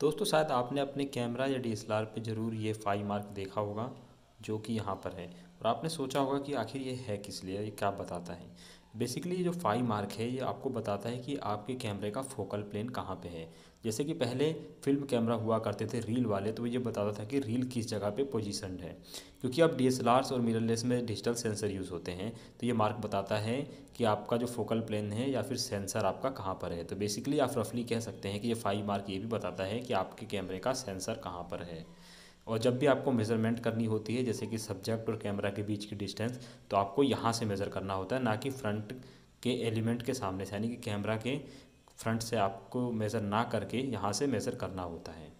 दोस्तों शायद आपने अपने कैमरा या डी पे ज़रूर ये फाइव मार्क देखा होगा जो कि यहाँ पर है और आपने सोचा होगा कि आखिर ये है किस लिए ये क्या बताता है बेसिकली जो फाइव मार्क है ये आपको बताता है कि आपके कैमरे का फोकल प्लेन कहाँ पे है जैसे कि पहले फिल्म कैमरा हुआ करते थे रील वाले तो ये बताता था कि रील किस जगह पे पोजीशन है क्योंकि अब डी और मिररलेस में डिजिटल सेंसर यूज़ होते हैं तो ये मार्क बताता है कि आपका जो फोकल प्लेन है या फिर सेंसर आपका कहाँ पर है तो बेसिकली आप रफली कह सकते हैं कि ये फाइव मार्क ये भी बताता है कि आपके कैमरे का सेंसर कहाँ पर है और जब भी आपको मेज़रमेंट करनी होती है जैसे कि सब्जेक्ट और कैमरा के बीच की डिस्टेंस तो आपको यहाँ से मेज़र करना होता है ना कि फ्रंट के एलिमेंट के सामने से यानी कि कैमरा के फ्रंट से आपको मेज़र ना करके यहाँ से मेज़र करना होता है